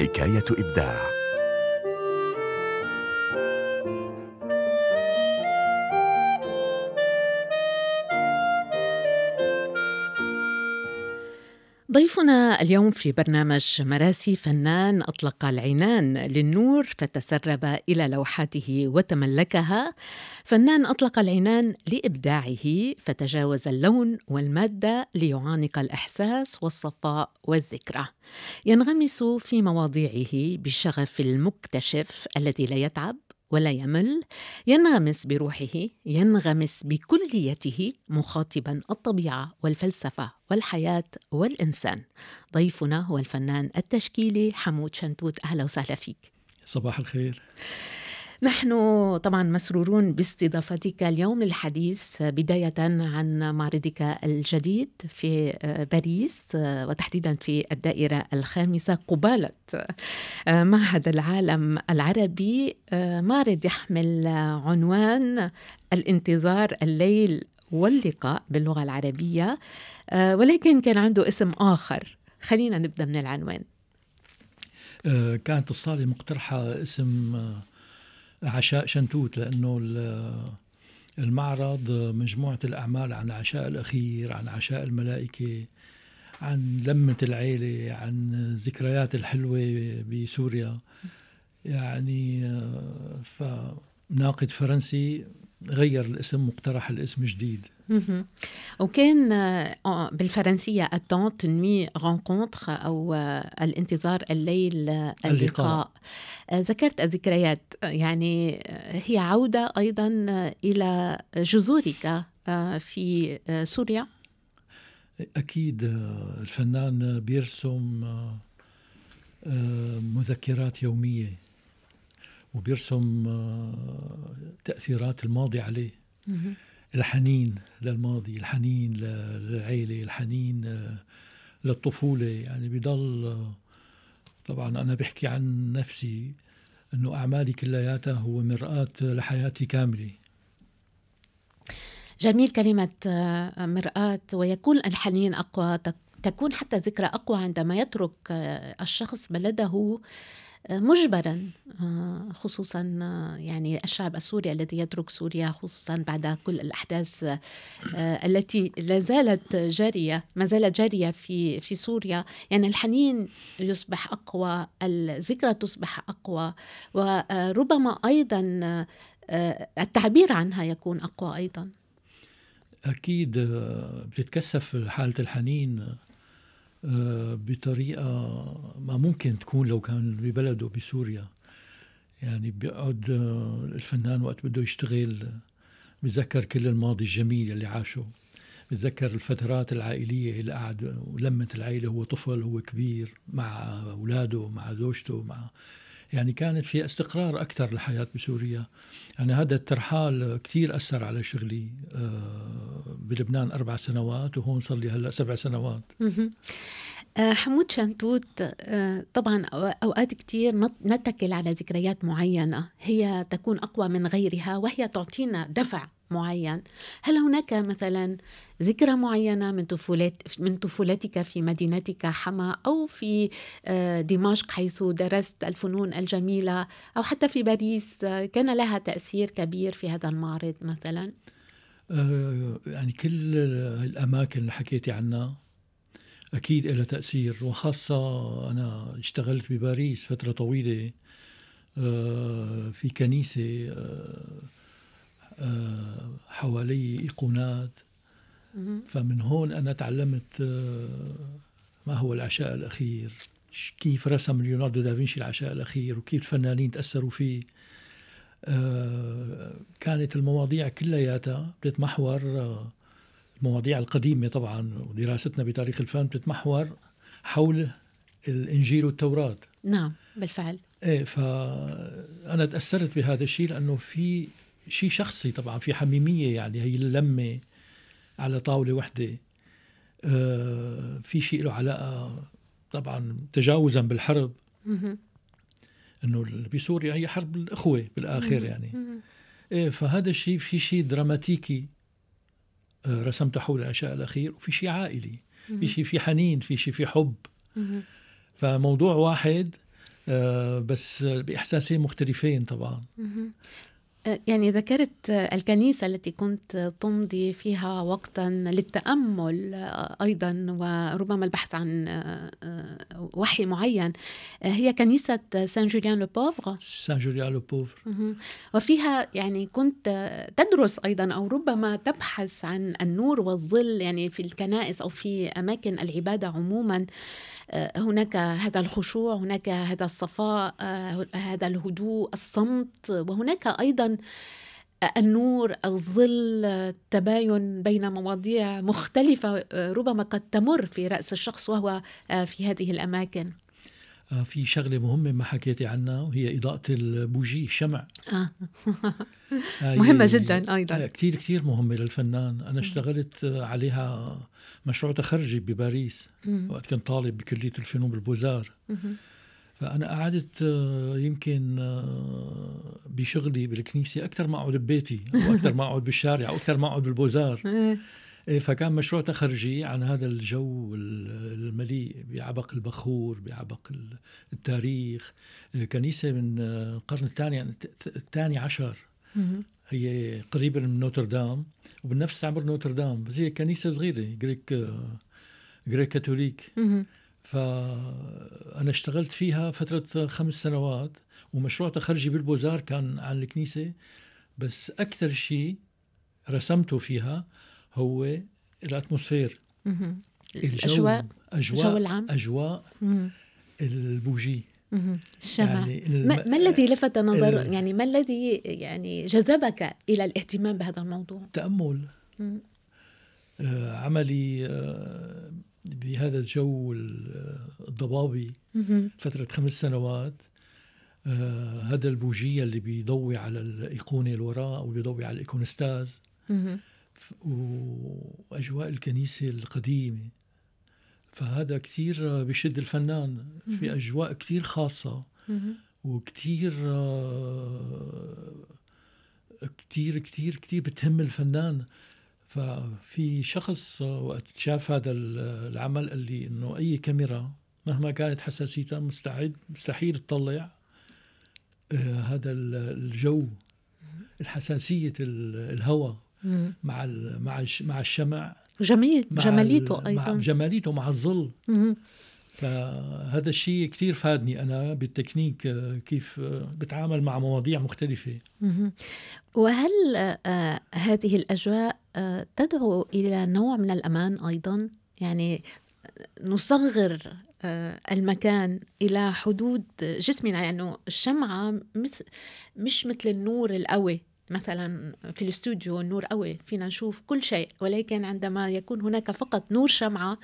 حكاية إبداع ضيفنا اليوم في برنامج مراسي فنان اطلق العنان للنور فتسرب الى لوحاته وتملكها فنان اطلق العنان لابداعه فتجاوز اللون والماده ليعانق الاحساس والصفاء والذكرى ينغمس في مواضيعه بشغف المكتشف الذي لا يتعب ولا يمل ينغمس بروحه ينغمس بكليته مخاطبا الطبيعه والفلسفه والحياه والانسان ضيفنا هو الفنان التشكيلي حمود شنتوت اهلا وسهلا فيك صباح الخير نحن طبعا مسرورون باستضافتك اليوم للحديث بداية عن معرضك الجديد في باريس وتحديدا في الدائرة الخامسة قبالة آه، معهد العالم العربي آه، معرض يحمل عنوان الانتظار الليل واللقاء باللغة العربية آه، ولكن كان عنده اسم آخر خلينا نبدأ من العنوان كانت الصالة مقترحة اسم عشاء شنتوت لأنه المعرض مجموعة الأعمال عن عشاء الأخير عن عشاء الملائكة عن لمة العيلة عن الذكريات الحلوة بسوريا يعني آه، فناقد فرنسي غير الاسم واقترح الاسم جديد وكان آه، بالفرنسية التون تنمي رونكونتر أو آه، الانتظار الليل آه، اللقاء ذكرت الذكريات يعني هي عودة أيضا إلى جذورك في سوريا أكيد الفنان بيرسم مذكرات يومية وبيرسم آه، تأثيرات الماضي عليه الحنين للماضي الحنين للعيلة الحنين آه، للطفولة يعني بضل آه، طبعا أنا بحكي عن نفسي أنه أعمالي كلياتها هو مرآة لحياتي كاملة جميل كلمة مرآة ويكون الحنين أقوى تكون حتى ذكرى أقوى عندما يترك الشخص بلده مجبرا آه، خصوصا آه، يعني الشعب السوري الذي يترك سوريا خصوصا بعد كل الأحداث آه، التي لا زالت جارية ما زالت جارية في في سوريا يعني الحنين يصبح أقوى الذكرى تصبح أقوى وربما أيضا التعبير عنها يكون أقوى أيضا أكيد بتتكثف حالة الحنين آه، بطريقة ما ممكن تكون لو كان ببلده بسوريا يعني بيقعد آه، الفنان وقت بده يشتغل بتذكر كل الماضي الجميل اللي عاشه بتذكر الفترات العائلية اللي قعد ولمت العائلة هو طفل هو كبير مع أولاده مع زوجته مع يعني كانت في استقرار أكثر للحياة بسوريا يعني هذا الترحال كثير أثر على شغلي آه، بلبنان أربع سنوات وهون صار لي هلأ سبع سنوات آه، حمود شنتوت آه، طبعا اوقات كثير نتكل على ذكريات معينه هي تكون اقوى من غيرها وهي تعطينا دفع معين هل هناك مثلا ذكرى معينة من طفولت من طفولتك في مدينتك حما أو في آه، دمشق حيث درست الفنون الجميلة أو حتى في باريس آه، كان لها تأثير كبير في هذا المعرض مثلا آه، يعني كل الأماكن اللي حكيتي عنها أكيد لها تأثير وخاصة أنا اشتغلت بباريس فترة طويلة في كنيسة حوالي ايقونات فمن هون انا تعلمت آه، ما هو العشاء الاخير كيف رسم ليوناردو دافنشي العشاء الاخير وكيف الفنانين تاثروا فيه آه، كانت المواضيع كلياتها بتتمحور آه، المواضيع القديمه طبعا ودراستنا بتاريخ الفن بتتمحور حول الانجيل والتوراه نعم بالفعل ايه فانا تاثرت بهذا الشيء لانه في شيء شخصي طبعا في حميميه يعني هي اللمه على طاوله وحده آه، في شيء له علاقه طبعا تجاوزا بالحرب انه بسوريا هي حرب الاخوه بالاخر يعني إيه فهذا الشيء في شيء دراماتيكي آه، رسمته حول العشاء الاخير وفي شيء عائلي في شيء في حنين في شيء في حب فموضوع واحد آه، بس باحساسين مختلفين طبعا يعني ذكرت الكنيسة التي كنت تمضي فيها وقتا للتأمل آه، أيضا وربما البحث عن آه، آه، وحي معين هي كنيسة سان جوليان لو بوفر سان جوليان لو بوفر وفيها يعني كنت تدرس أيضا أو ربما تبحث عن النور والظل يعني في الكنائس أو في أماكن العبادة عموما آه، هناك هذا الخشوع هناك هذا الصفاء آه، هذا الهدوء الصمت وهناك أيضا النور الظل التباين بين مواضيع مختلفة آه، ربما قد تمر في رأس الشخص وهو في هذه الأماكن آه، في شغله مهمه ما حكيتي عنها وهي اضاءه البوجي الشمع آه. آه، مهمه جدا ايضا آه، كثير كثير مهمه للفنان انا اشتغلت عليها مشروع تخرجي بباريس وقت كنت طالب بكليه الفنون بالبوزار فانا قعدت يمكن بشغلي بالكنيسه اكثر ما اقعد ببيتي او اكثر ما اقعد بالشارع او اكثر ما اقعد بالبوزار إيه. إيه، فكان مشروع تخرجي عن هذا الجو المليء بعبق البخور بعبق التاريخ إيه، كنيسة من آه، القرن الثاني يعني الثاني عشر هي قريبة من نوتردام وبنفس عمر نوتردام بس هي كنيسة صغيرة جريك جريك آه، كاثوليك فأنا اشتغلت فيها فترة خمس سنوات ومشروع تخرجي بالبوزار كان عن الكنيسة بس أكثر شيء رسمته فيها هو الاتموسفير الاجواء اجواء الجو العام اجواء البوجي الشمع يعني الم... ما, الذي لفت نظر ال... يعني ما الذي يعني جذبك الى الاهتمام بهذا الموضوع؟ تامل آه، عملي آه، بهذا الجو الضبابي فتره خمس سنوات آه، هذا البوجية اللي بيضوي على الأيقونة الوراء أو بيضوي على الإيكونستاز وأجواء الكنيسة القديمة فهذا كثير بشد الفنان في أجواء كثير خاصة وكثير كثير كثير كثير بتهم الفنان ففي شخص وقت شاف هذا العمل قال لي انه اي كاميرا مهما كانت حساسيتها مستعد مستحيل تطلع آه، هذا الجو الحساسية الهواء مع مع مع الشمع جميل مع جماليته ايضا مع جماليته مع الظل فهذا الشيء كثير فادني أنا بالتكنيك كيف بتعامل مع مواضيع مختلفة وهل آه، هذه الأجواء آه، تدعو إلى نوع من الأمان أيضا؟ يعني نصغر آه، المكان إلى حدود جسمنا يعني الشمعة مش مثل النور القوي مثلا في الاستوديو النور قوي فينا نشوف كل شيء ولكن عندما يكون هناك فقط نور شمعة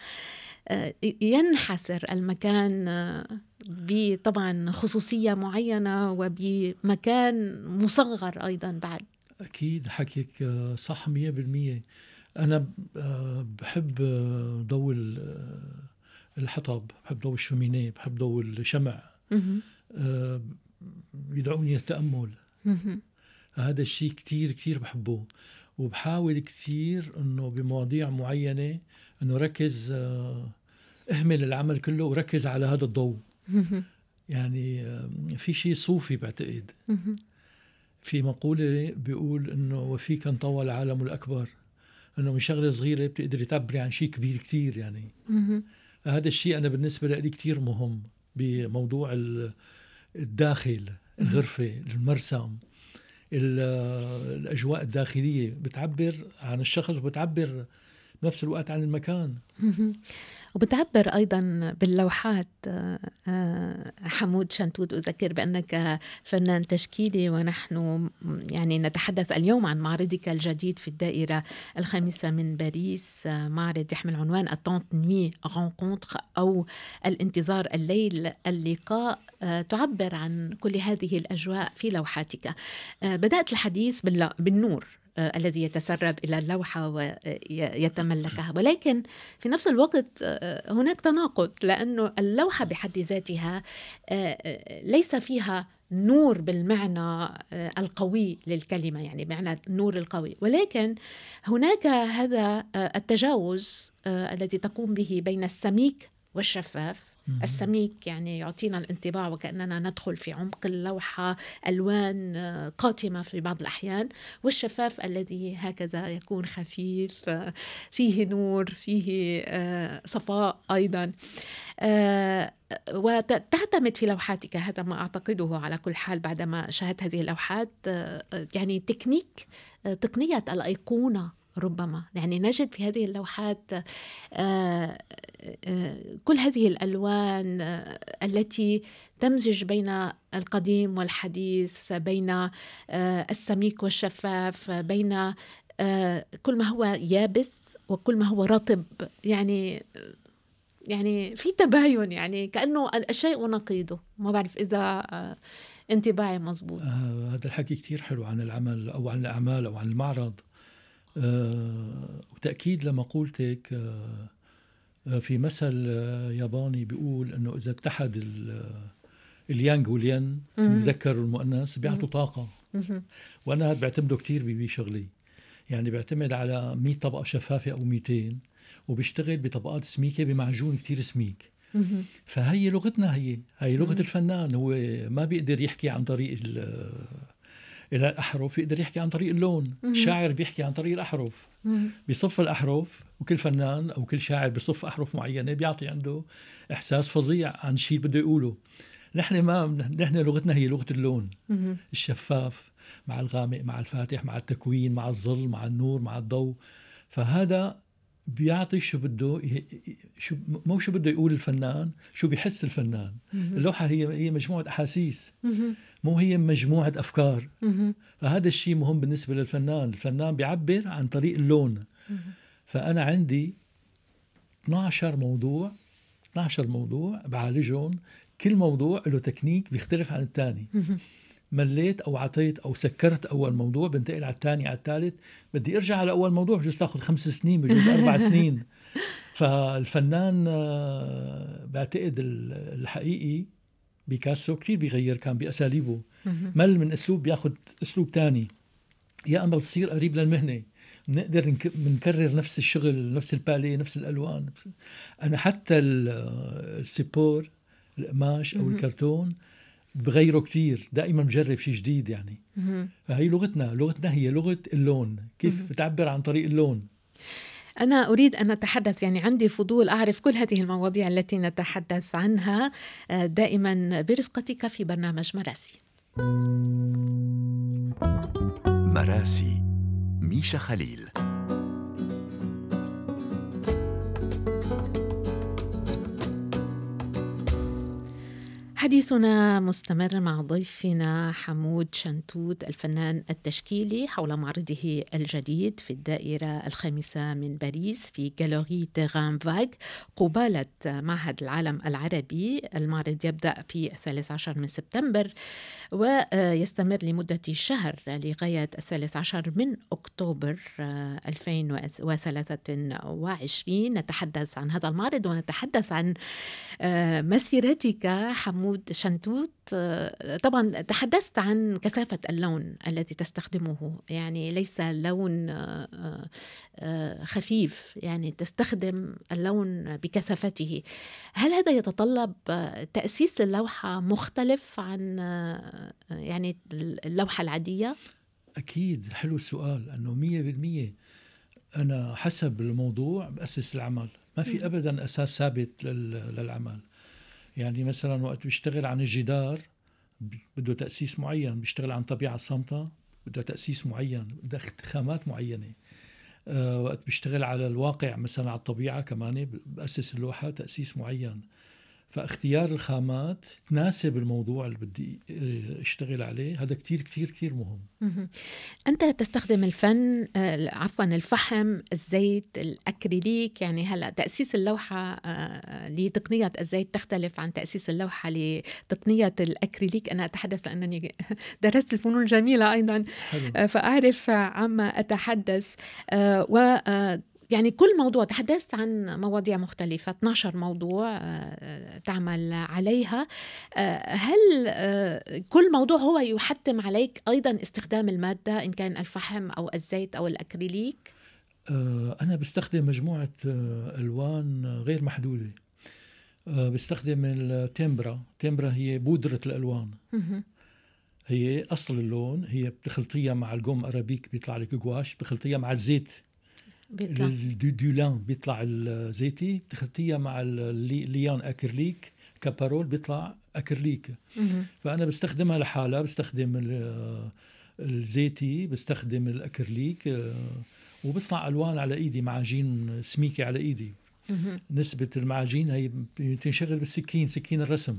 آه، ينحسر المكان آه، بطبعا خصوصية معينة وبمكان مصغر أيضا بعد أكيد حكيك آه، صح مية بالمية أنا بحب ضوء الحطب بحب ضوء الشومينيه بحب ضوء الشمع يدعوني التامل هذا الشيء كتير كتير بحبه وبحاول كتير انه بمواضيع معينه انه ركز آه، اهمل العمل كله وركز على هذا الضوء يعني آه، في شيء صوفي بعتقد في مقولة بيقول إنه وفيك أن طوى العالم الأكبر إنه من شغلة صغيرة بتقدري تعبري عن شيء كبير كتير يعني هذا الشيء أنا بالنسبة لي كتير مهم بموضوع الداخل الغرفة المرسم الاجواء الداخليه بتعبر عن الشخص وبتعبر بنفس الوقت عن المكان وبتعبر أيضا باللوحات آه، آه، حمود شنتوت أذكر بأنك فنان تشكيلي ونحن يعني نتحدث اليوم عن معرضك الجديد في الدائرة الخامسة من باريس آه، معرض يحمل عنوان التونت نوي رونكونتر أو الانتظار الليل اللقاء تعبر عن كل هذه الأجواء في لوحاتك بدأت الحديث بالنور آه، الذي يتسرب الى اللوحه ويتملكها ولكن في نفس الوقت آه، آه، هناك تناقض لانه اللوحه بحد ذاتها ليس فيها نور بالمعنى القوي للكلمه يعني معنى النور القوي ولكن هناك هذا التجاوز الذي تقوم به بين السميك والشفاف السميك يعني يعطينا الانطباع وكأننا ندخل في عمق اللوحة ألوان آه، قاتمة في بعض الأحيان والشفاف الذي هكذا يكون خفيف آه، فيه نور فيه آه، صفاء أيضا وتعتمد في لوحاتك هذا ما أعتقده على كل حال بعدما شاهدت هذه اللوحات يعني تكنيك تقنية الأيقونة ربما يعني نجد في هذه اللوحات آه، آه، آه، كل هذه الألوان التي تمزج بين القديم والحديث بين السميك والشفاف بين كل ما هو يابس وكل ما هو رطب يعني يعني في تباين يعني كأنه الشيء نقيضه ما بعرف إذا انطباعي مزبوط آه هذا الحكي كثير حلو عن العمل أو عن الأعمال أو عن المعرض آه، وتأكيد لمقولتك آه، آه، في مثل ياباني بيقول انه اذا اتحد اليانغ والين المذكر والمؤنث بيعطوا طاقه وانا هاد بعتمده كثير بشغلي يعني بيعتمد على 100 طبقه شفافه او 200 وبيشتغل بطبقات سميكه بمعجون كثير سميك فهي لغتنا هي هي لغه الفنان هو ما بيقدر يحكي عن طريق الى الاحرف يقدر يحكي عن طريق اللون الشاعر بيحكي عن طريق الاحرف بصف الاحرف وكل فنان او كل شاعر بصف احرف معينه بيعطي عنده احساس فظيع عن شيء بده يقوله نحن ما نحن لغتنا هي لغه اللون الشفاف مع الغامق مع الفاتح مع التكوين مع الظل مع النور مع الضوء فهذا بيعطي شو بده شو مو شو بده يقول الفنان شو بيحس الفنان اللوحه هي هي مجموعه احاسيس مو هي مجموعة أفكار فهذا الشيء مهم بالنسبة للفنان الفنان بيعبر عن طريق اللون فأنا عندي 12 موضوع 12 موضوع بعالجهم كل موضوع له تكنيك بيختلف عن الثاني مليت او عطيت او سكرت اول موضوع بنتقل على الثاني على الثالث بدي ارجع على اول موضوع بجوز تاخذ خمس سنين بجوز اربع سنين فالفنان آه، بعتقد الحقيقي بيكاسو كثير بيغير كان باساليبه مل من اسلوب بياخذ اسلوب ثاني يا اما بتصير قريب للمهنه بنقدر بنكرر نفس الشغل نفس الباليه نفس الالوان انا حتى السيبور القماش او الكرتون بغيره كثير دائما بجرب شيء جديد يعني فهي لغتنا لغتنا هي لغه اللون كيف بتعبر عن طريق اللون أنا أريد أن أتحدث يعني عندي فضول أعرف كل هذه المواضيع التي نتحدث عنها آه، دائما برفقتك في برنامج مراسي مراسي ميشا خليل حديثنا مستمر مع ضيفنا حمود شنتوت الفنان التشكيلي حول معرضه الجديد في الدائرة الخامسة من باريس في غالوري تيغان فاغ قبالة معهد العالم العربي المعرض يبدأ في 13 من سبتمبر ويستمر لمدة شهر لغاية 13 من أكتوبر 2023 نتحدث عن هذا المعرض ونتحدث عن آه، مسيرتك حمود عمود شنتوت آه، طبعا تحدثت عن كثافة اللون الذي تستخدمه يعني ليس لون آه، آه، خفيف يعني تستخدم اللون بكثافته هل هذا يتطلب تأسيس اللوحة مختلف عن يعني اللوحة العادية؟ أكيد حلو السؤال أنه مية بالمية أنا حسب الموضوع بأسس العمل ما في أبدا أساس ثابت للعمل يعني مثلا وقت بيشتغل عن الجدار بده تأسيس معين بيشتغل عن طبيعة صامته بده تأسيس معين بده خامات معينة آه، وقت بيشتغل على الواقع مثلا على الطبيعة كمان بأسس اللوحة تأسيس معين فاختيار الخامات تناسب الموضوع اللي بدي آه، اشتغل عليه هذا كتير كتير كتير مهم أنت تستخدم الفن آه، عفوا الفحم الزيت الأكريليك يعني هلأ تأسيس اللوحة آه، لتقنية الزيت تختلف عن تأسيس اللوحة لتقنية الأكريليك أنا أتحدث لأنني درست الفنون الجميلة أيضا حلو. فأعرف عما أتحدث و يعني كل موضوع تحدثت عن مواضيع مختلفة 12 موضوع آه، آه، تعمل عليها آه، هل كل موضوع هو يحتم عليك أيضا استخدام المادة إن كان الفحم أو الزيت أو الأكريليك؟ أنا بستخدم مجموعة ألوان غير محدودة بستخدم التمبرا تمبرا هي بودرة الألوان هي أصل اللون هي بتخلطيها مع الجوم أرابيك بيطلع لك جواش بخلطيها مع الزيت بيطلع دو, دو لان بيطلع الزيتي تخلطيها مع الليان اكريليك كابارول بيطلع اكريليك فانا بستخدمها لحالها بستخدم الزيتي بستخدم الاكريليك آه، وبصنع الوان على ايدي معاجين سميكه على ايدي نسبه المعاجين هي بتنشغل بالسكين سكين الرسم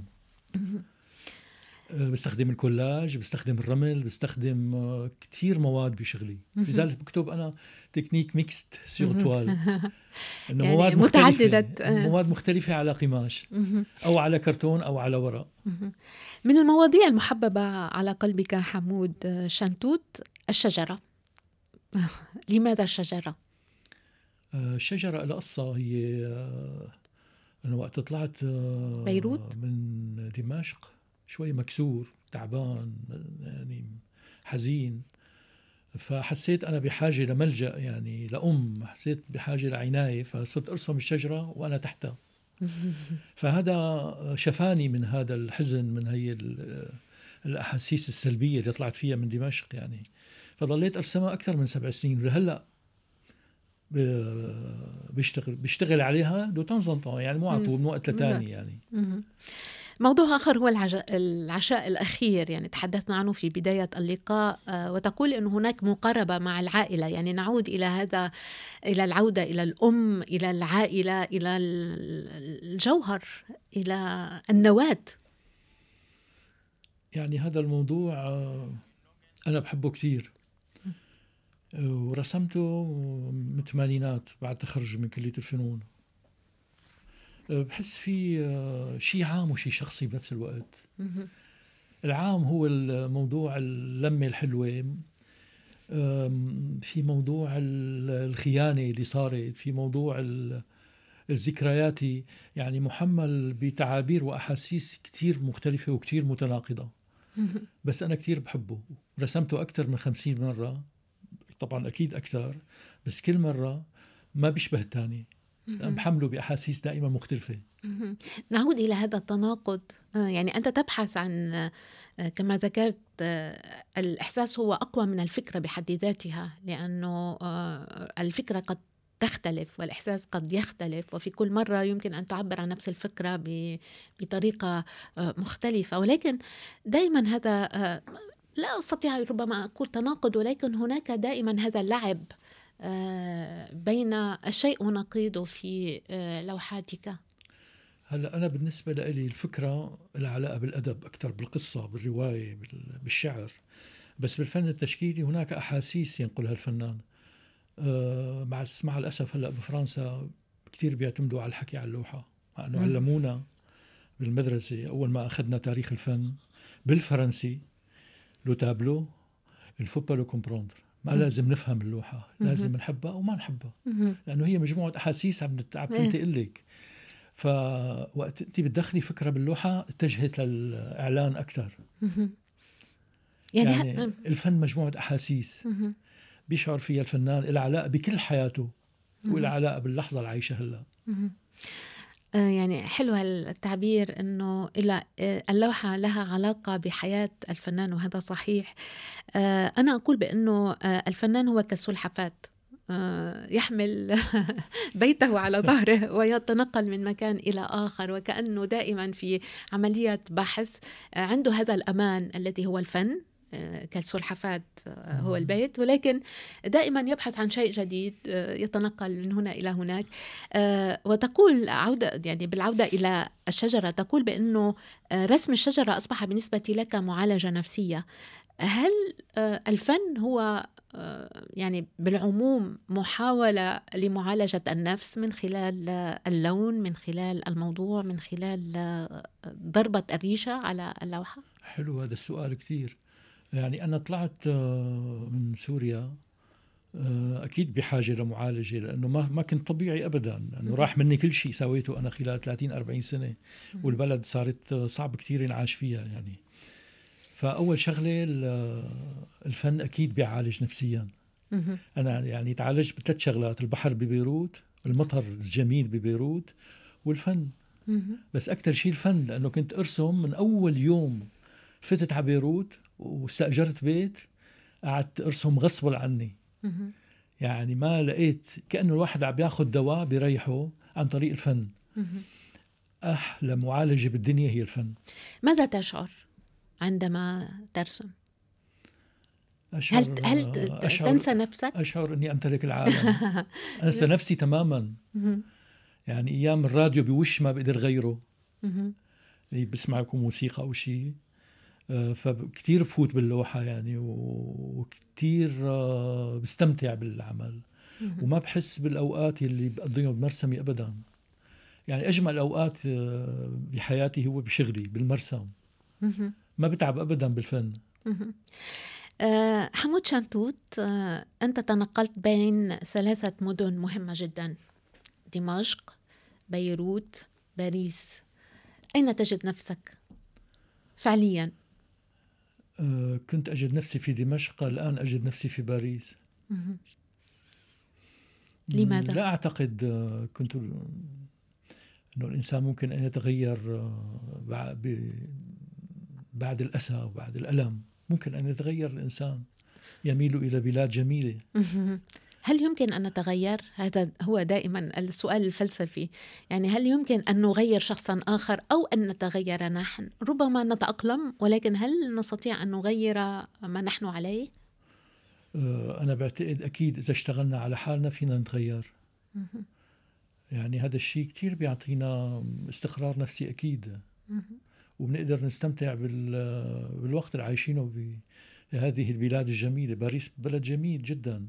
آه، بستخدم الكولاج بستخدم الرمل بستخدم آه، كثير مواد بشغلي لذلك بكتب انا تكنيك ميكست سيغ توال يعني مواد مختلفة متعددة آه. مواد مختلفة على قماش او على كرتون او على ورق من المواضيع المحببة على قلبك حمود شنتوت الشجرة لماذا الشجرة؟ الشجرة القصة هي أنا وقت طلعت بيروت من دمشق شوي مكسور تعبان يعني حزين فحسيت انا بحاجه لملجا يعني لام حسيت بحاجه لعنايه فصرت ارسم الشجره وانا تحتها فهذا شفاني من هذا الحزن من هي الاحاسيس السلبيه اللي طلعت فيها من دمشق يعني فضليت ارسمها اكثر من سبع سنين ولهلا بيشتغل بيشتغل عليها دو تنزنطة يعني مو على طول من وقت لتاني يعني موضوع آخر هو العج... العشاء الأخير يعني تحدثنا عنه في بداية اللقاء آه، وتقول أن هناك مقاربة مع العائلة يعني نعود إلى هذا إلى العودة إلى الأم إلى العائلة إلى الجوهر إلى النواة يعني هذا الموضوع آه، أنا بحبه كثير ورسمته من الثمانينات بعد تخرجي من كلية الفنون أه، بحس في أه، شيء عام وشيء شخصي بنفس الوقت العام هو الموضوع اللمة الحلوة في موضوع الخيانة اللي صارت في موضوع الذكريات يعني محمل بتعابير وأحاسيس كثير مختلفة وكثير متناقضة بس أنا كثير بحبه رسمته أكثر من خمسين مرة طبعا أكيد أكثر بس كل مرة ما بيشبه الثاني نعم، بحمله باحاسيس دائما مختلفه نعود الى هذا التناقض آه، يعني انت تبحث عن آه، كما ذكرت آه، الاحساس هو اقوى من الفكره بحد ذاتها لانه الفكره قد تختلف والإحساس قد يختلف وفي كل مرة يمكن أن تعبر عن نفس الفكرة بطريقة مختلفة ولكن دائما هذا لا أستطيع ربما أقول تناقض ولكن هناك دائما هذا اللعب آه، بين الشيء ونقيضه في آه، لوحاتك هلا انا بالنسبه لي الفكره لها علاقه بالادب اكثر بالقصه بالروايه بالشعر بس بالفن التشكيلي هناك احاسيس ينقلها الفنان آه، مع مع الاسف هلا بفرنسا كثير بيعتمدوا على الحكي على اللوحه مع انه علمونا بالمدرسه اول ما اخذنا تاريخ الفن بالفرنسي لو تابلو الفو با لو كومبروندر ما لازم نفهم اللوحة لازم نحبها أو ما نحبها لأنه هي مجموعة أحاسيس عم عم إيه. تنتقل لك فوقت أنت بتدخلي فكرة باللوحة اتجهت للإعلان أكثر يعني, يعني الفن مجموعة أحاسيس بيشعر فيها الفنان العلاقة علاقة بكل حياته والعلاقة علاقة باللحظة اللي عايشها هلا آه، يعني حلو هالتعبير انه الى آه، اللوحه لها علاقه بحياه الفنان وهذا صحيح آه، انا اقول بانه الفنان هو كالسلحفاه يحمل بيته على ظهره ويتنقل من مكان الى اخر وكانه دائما في عمليه بحث عنده هذا الامان الذي هو الفن آه، كالسلحفاة آه، هو البيت ولكن دائما يبحث عن شيء جديد آه، يتنقل من هنا إلى هناك وتقول عودة يعني بالعودة إلى الشجرة تقول بأنه رسم الشجرة أصبح بالنسبة لك معالجة نفسية هل الفن هو يعني بالعموم محاولة لمعالجة النفس من خلال اللون من خلال الموضوع من خلال ضربة الريشة على اللوحة؟ حلو هذا السؤال كثير يعني أنا طلعت آه، من سوريا آه، أكيد بحاجة لمعالجة لأنه ما ما كنت طبيعي أبدا لأنه راح مني كل شيء سويته أنا خلال 30 40 سنة والبلد صارت آه، صعب كثير ينعاش فيها يعني فأول شغلة الفن أكيد بيعالج نفسيا أنا يعني تعالجت بثلاث شغلات البحر ببيروت المطر الجميل ببيروت والفن بس أكثر شيء الفن لأنه كنت أرسم من أول يوم فتت على بيروت واستاجرت بيت قعدت ارسم غصب عني يعني ما لقيت كانه الواحد عم ياخذ دواء بيريحه عن طريق الفن احلى معالجه بالدنيا هي الفن ماذا تشعر عندما ترسم أشعر هل هل أشعر تنسى نفسك؟ أشعر إني أمتلك العالم أنسى نفسي تماما يعني أيام الراديو بوش ما بقدر غيره اللي بسمع موسيقى أو شيء فكتير بفوت باللوحة يعني وكتير آه، بستمتع بالعمل وما بحس بالأوقات اللي بقضيهم بمرسمي أبدا يعني أجمل الأوقات آه، بحياتي هو بشغلي بالمرسم ما بتعب أبدا بالفن آه، حمود شنتوت أنت تنقلت بين ثلاثة مدن مهمة جدا دمشق بيروت باريس أين تجد نفسك فعليا آه، كنت أجد نفسي في دمشق الآن أجد نفسي في باريس لماذا؟ لا أعتقد آه، كنت أنه الإنسان ممكن أن يتغير آه، بعد الأسى وبعد الألم ممكن أن يتغير الإنسان يميل إلى بلاد جميلة هل يمكن أن نتغير؟ هذا هو دائما السؤال الفلسفي يعني هل يمكن أن نغير شخصا آخر أو أن نتغير نحن؟ ربما نتأقلم ولكن هل نستطيع أن نغير ما نحن عليه؟ أه، أنا بعتقد أكيد إذا اشتغلنا على حالنا فينا نتغير يعني هذا الشيء كتير بيعطينا استقرار نفسي أكيد وبنقدر نستمتع بالوقت اللي عايشينه بهذه البلاد الجميلة باريس بلد جميل جداً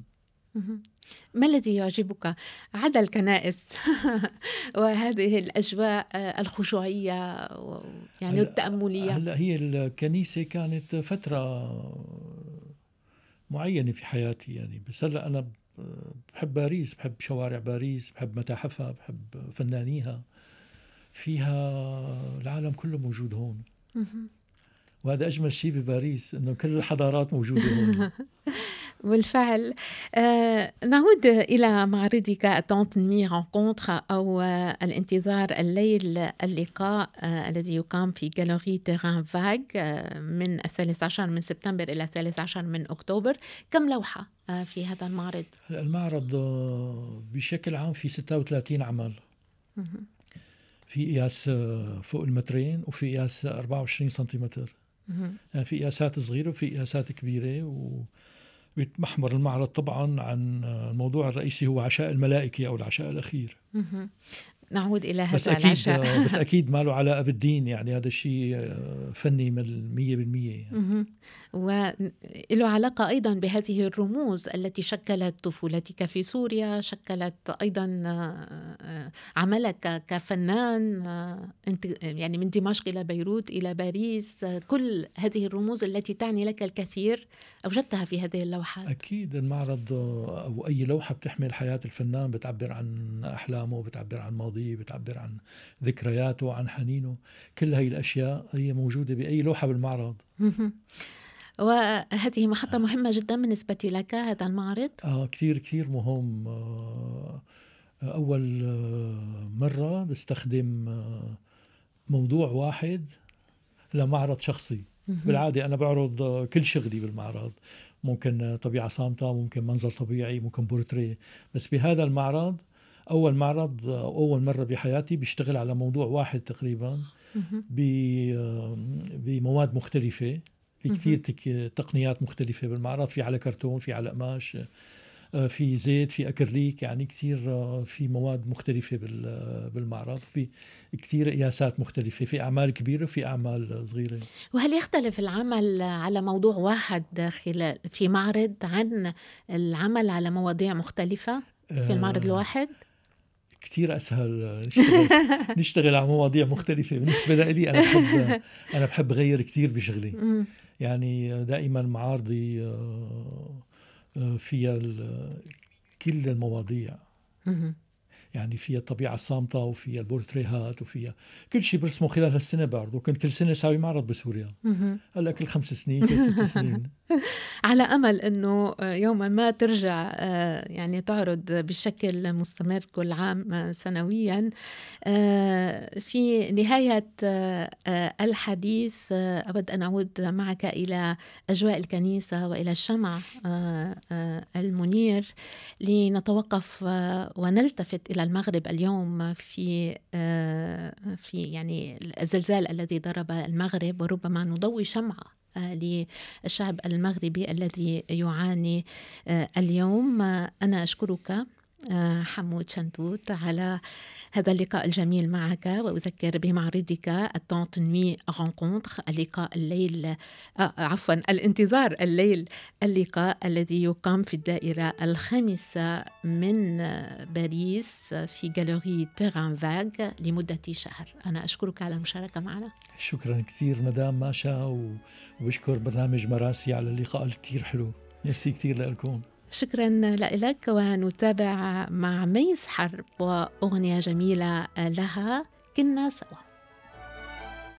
ما الذي يعجبك عدا الكنائس وهذه الأجواء آه، الخشوعية يعني التأملية هلا هي الكنيسة كانت فترة معينة في حياتي يعني بس هلا أنا بحب باريس بحب شوارع باريس بحب متاحفها بحب فنانيها فيها العالم كله موجود هون وهذا أجمل شيء بباريس إنه كل الحضارات موجودة هون بالفعل آه، نعود إلى معرضك مي رانكونتر أو آه، الانتظار الليل اللقاء آه، الذي يقام في جالوري تيران فاغ من الثالث عشر من سبتمبر إلى الثالث عشر من أكتوبر كم لوحة في هذا المعرض؟ المعرض بشكل عام في 36 عمل في قياس فوق المترين وفي قياس 24 سنتيمتر يعني في قياسات صغيره وفي قياسات كبيره و... بيتمحمر المعرض طبعا عن الموضوع الرئيسي هو عشاء الملائكة أو العشاء الأخير نعود الى هذا بس أكيد العشاء بس اكيد ما له علاقه بالدين يعني هذا الشيء آه، فني من 100% يعني. وله علاقه ايضا بهذه الرموز التي شكلت طفولتك في سوريا شكلت ايضا آه، آه، عملك كفنان انت يعني من دمشق الى بيروت الى باريس كل هذه الرموز التي تعني لك الكثير اوجدتها في هذه اللوحات اكيد المعرض او اي لوحه بتحمل حياه الفنان بتعبر عن احلامه بتعبر عن ماضي الماضيه بتعبر عن ذكرياته عن حنينه كل هاي الأشياء هي موجودة بأي لوحة بالمعرض وهذه محطة آه. مهمة جدا بالنسبة لك هذا المعرض آه كثير كثير مهم آه أول آه، مرة بستخدم آه، موضوع واحد لمعرض شخصي بالعادة أنا بعرض كل شغلي بالمعرض ممكن طبيعة صامتة ممكن منظر طبيعي ممكن بورتريه بس بهذا المعرض اول معرض اول مره بحياتي بشتغل على موضوع واحد تقريبا بمواد مختلفه في كثير تقنيات مختلفه بالمعرض في على كرتون في على قماش آه، في زيت في اكريليك يعني كثير آه، في مواد مختلفه آه، بالمعرض في كثير قياسات مختلفه في اعمال كبيره وفي اعمال صغيره وهل يختلف العمل على موضوع واحد خلال في معرض عن العمل على مواضيع مختلفه في المعرض الواحد كثير اسهل نشتغل نشتغل على مواضيع مختلفه بالنسبه لي انا بحب انا بحب غير كثير بشغلي يعني دائما معارضي آه، آه، فيها كل المواضيع يعني فيها الطبيعه الصامته وفيها البورتريهات وفيها كل شيء برسمه خلال هالسنه بعرضه كنت كل سنه ساوي معرض بسوريا هلا كل خمس سنين كل ست سنين على امل انه يوما ما ترجع آه، يعني تعرض بشكل مستمر كل عام آه، سنويا آه، في نهايه الحديث اود ان اعود معك الى اجواء الكنيسه والى الشمع المنير لنتوقف ونلتفت الى للمغرب اليوم في آه، في يعني الزلزال الذي ضرب المغرب وربما نضوي شمعه آه، للشعب المغربي الذي يعاني آه، اليوم انا اشكرك آه، حمود شنتوت على هذا اللقاء الجميل معك وأذكر بمعرضك التونت نوي رونكونتر اللقاء الليل آه، عفوا الانتظار الليل اللقاء الذي يقام في الدائرة الخامسة من باريس في غالوري تيران فاغ لمدة شهر أنا أشكرك على المشاركة معنا شكرا كثير مدام ماشا وبشكر برنامج مراسي على اللقاء الكثير حلو ميرسي كثير لكم شكرا لك ونتابع مع ميس حرب وأغنية جميلة لها كنا سوا